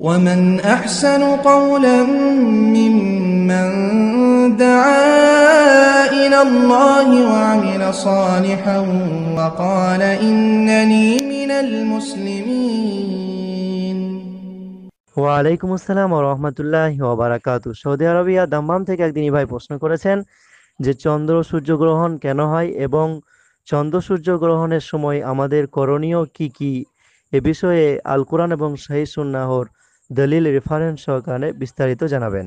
ومن أحسن قولا ممن دعا إلى الله وعمل صالحا وقال إنني من المسلمين ওয়ালাইকুম আসসালাম ও রহমতুল্লাহ ওবরাকাত সৌদি আরবিয়া দাম্মাম থেকে একদিনই ভাই প্রশ্ন করেছেন যে চন্দ্র সূর্য গ্রহণ কেন হয় এবং চন্দ্র সূর্য গ্রহণের সময় আমাদের করণীয় কি কি এ বিষয়ে আল কোরআন এবং শাহী সুন্নাহর দলিল রেফারেন্স সহকারে বিস্তারিত জানাবেন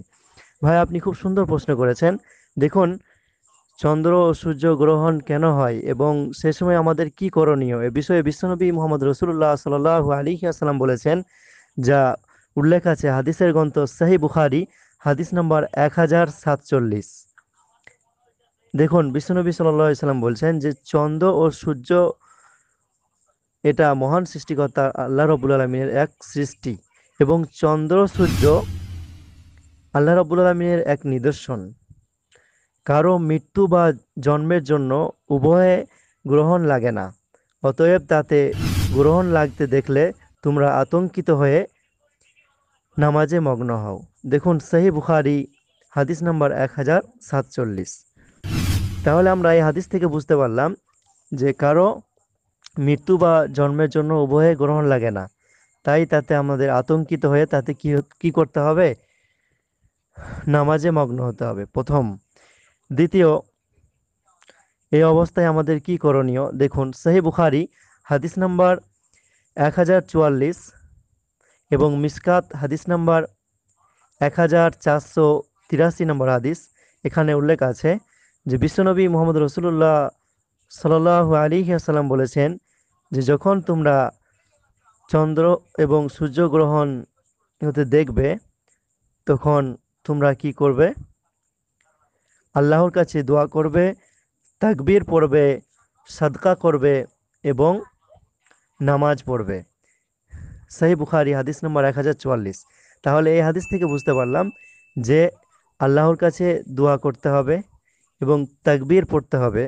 ভাই আপনি খুব সুন্দর প্রশ্ন করেছেন দেখুন চন্দ্র ও সূর্য গ্রহণ কেন হয় এবং সে সময় আমাদের কি করণীয় এ বিষয়ে বিশ্বনবী মোহাম্মদ রসুল্লাহ সাল আলী আসালাম বলেছেন যা উল্লেখ আছে হাদিসের গ্রন্থ সাহি বুখারি হাদিস নম্বর এক হাজার সাতচল্লিশ দেখুন বিশ্বনবী সাল্লাম বলছেন যে চন্দ্র ও সূর্য এটা মহান সৃষ্টিকর্তা আল্লাহ রবুল আলমীর এক সৃষ্টি এবং চন্দ্র সূর্য আল্লাহ রাবুল আলমিনের এক নিদর্শন কারো মৃত্যু বা জন্মের জন্য উভয়ে গ্রহণ লাগে না অতএব তাতে গ্রহণ লাগতে দেখলে তোমরা আতঙ্কিত হয়ে নামাজে মগ্ন হও দেখুন সেহি বুখারি হাদিস নাম্বার এক হাজার সাতচল্লিশ তাহলে আমরা এই হাদিস থেকে বুঝতে পারলাম যে কারো মৃত্যু বা জন্মের জন্য উভয়ে গ্রহণ লাগে না তাই তাতে আমাদের আতঙ্কিত হয়ে তাতে কি কি করতে হবে নামাজে মগ্ন হতে হবে প্রথম দ্বিতীয় এই অবস্থায় আমাদের কি করণীয় দেখুন সাহি বুখারি হাদিস নাম্বার এক হাজার চুয়াল্লিশ এবং মিসকাত হাদিস নাম্বার এক হাজার চারশো তিরাশি নম্বর হাদিস এখানে উল্লেখ আছে যে বিশ্বনবী মোহাম্মদ রসুল্লাহ সাল আলী আসাল্লাম বলেছেন যে যখন তোমরা চন্দ্র এবং সূর্যগ্রহণ হতে দেখবে তখন তোমরা কি করবে আল্লাহর কাছে দোয়া করবে তাকবীর পড়বে সাদকা করবে এবং নামাজ পড়বে সাহি বুখারি হাদিস নম্বর এক হাজার চুয়াল্লিশ তাহলে এই হাদিস থেকে বুঝতে পারলাম যে আল্লাহর কাছে দোয়া করতে হবে এবং তাকবীর পড়তে হবে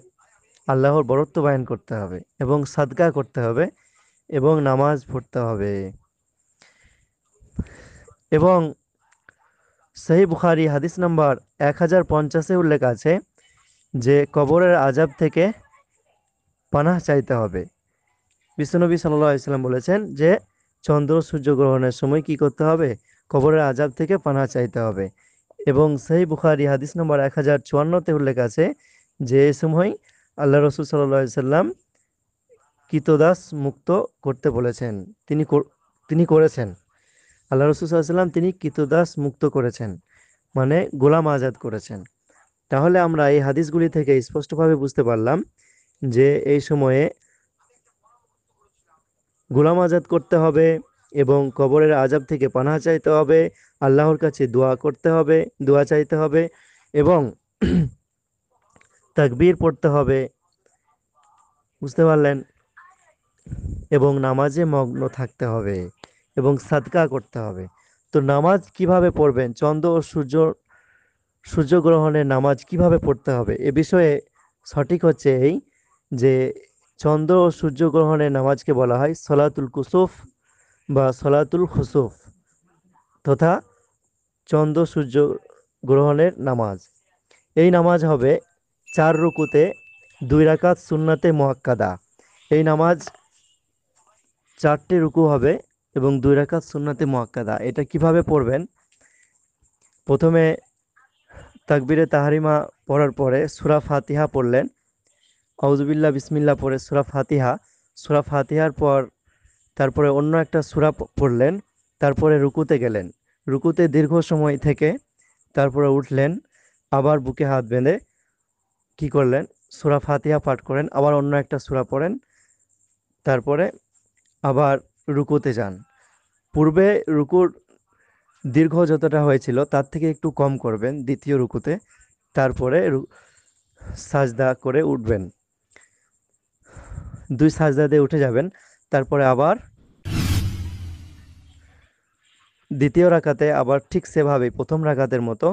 আল্লাহর বরত্ব বায়ন করতে হবে এবং সাদকা করতে হবে এবং নামাজ পড়তে হবে এবং সেই বুখারি হাদিস নাম্বার এক হাজার পঞ্চাশে উল্লেখ আছে যে কবরের আজাব থেকে পানাহ চাইতে হবে বিষ্ণুনবী সাল্লাহ ইসলাম বলেছেন যে চন্দ্র সূর্য গ্রহণের সময় কি করতে হবে কবরের আজাব থেকে পানাহ চাইতে হবে এবং সেই বুখারি হাদিস নম্বর এক হাজার চুয়ান্নতে উল্লেখ আছে যে এ সময় আল্লাহ রসুল সাল্লাহ সাল্লাম কৃতদাস মুক্ত করতে বলেছেন তিনি তিনি করেছেন আল্লাহ রসুলাম তিনি কৃতদাস মুক্ত করেছেন মানে গোলাম আজাদ করেছেন তাহলে আমরা এই হাদিসগুলি থেকে স্পষ্টভাবে বুঝতে পারলাম যে এই সময়ে গোলাম আজাদ করতে হবে এবং কবরের আজাব থেকে পানা চাইতে হবে আল্লাহর কাছে দোয়া করতে হবে দোয়া চাইতে হবে এবং তাকবীর পড়তে হবে বুঝতে পারলেন এবং নামাজে মগ্ন থাকতে হবে এবং সাদকা করতে হবে তো নামাজ কিভাবে পড়বেন চন্দ্র ও সূর্য সূর্যগ্রহণের নামাজ কিভাবে পড়তে হবে এ বিষয়ে সঠিক হচ্ছে এই যে চন্দ্র ও সূর্যগ্রহণের নামাজকে বলা হয় সলাতুল কুসুফ বা সলাতুল খুসুফ তথা চন্দ্র সূর্য গ্রহণের নামাজ এই নামাজ হবে চার রুকুতে দুই রাকাত সুন্নাতে মহাক্কাদা এই নামাজ চারটে রুকু হবে এবং দুই রাকাত সুন্নাতে মোয়াক্কাদা এটা কিভাবে পড়বেন প্রথমে তাকবিরে তাহারিমা পড়ার পরে সুরা ফাতিহা পড়লেন আউজবিল্লা বিসমিল্লা পরে সুরা ফাতিহা সুরা ফাতিহার পর তারপরে অন্য একটা সুরা পড়লেন তারপরে রুকুতে গেলেন রুকুতে দীর্ঘ সময় থেকে তারপরে উঠলেন আবার বুকে হাত বেঁধে কি করলেন সুরা ফাতিহা পাঠ করেন আবার অন্য একটা সুরা পড়েন তারপরে আবার রুকুতে যান পূর্বে রুকুর দীর্ঘ যতটা হয়েছিল তার থেকে একটু কম করবেন দ্বিতীয় রুকুতে তারপরে সাজদা করে উঠবেন দুই সাজদা দিয়ে উঠে যাবেন তারপরে আবার দ্বিতীয় রাখাতে আবার ঠিক সেভাবে প্রথম রাখাতের মতো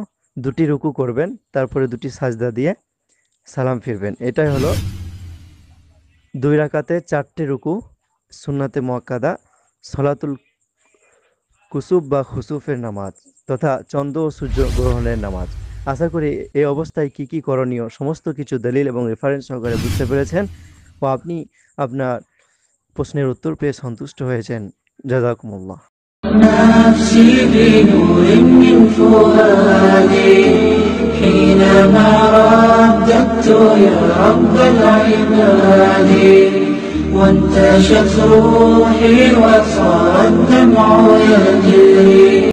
দুটি রুকু করবেন তারপরে দুটি সাজদা দিয়ে সালাম ফিরবেন এটাই হলো দুই রাকাতে চারটি রুকু সুন্নাতে মোয়াক্কাদা সলাতুল কুসুব বা খুসুফের নামাজ তথা চন্দ্র ও সূর্য গ্রহণের নামাজ আশা করি এই অবস্থায় কি কি করণীয় সমস্ত কিছু দলিল এবং রেফারেন্স সহকারে বুঝতে পেরেছেন ও আপনি আপনার প্রশ্নের উত্তর পেয়ে সন্তুষ্ট হয়েছেন জাজাকুমুল্লাহ حينما رددت يا رب العباد وانت شخص روحي وصار الدمع يجري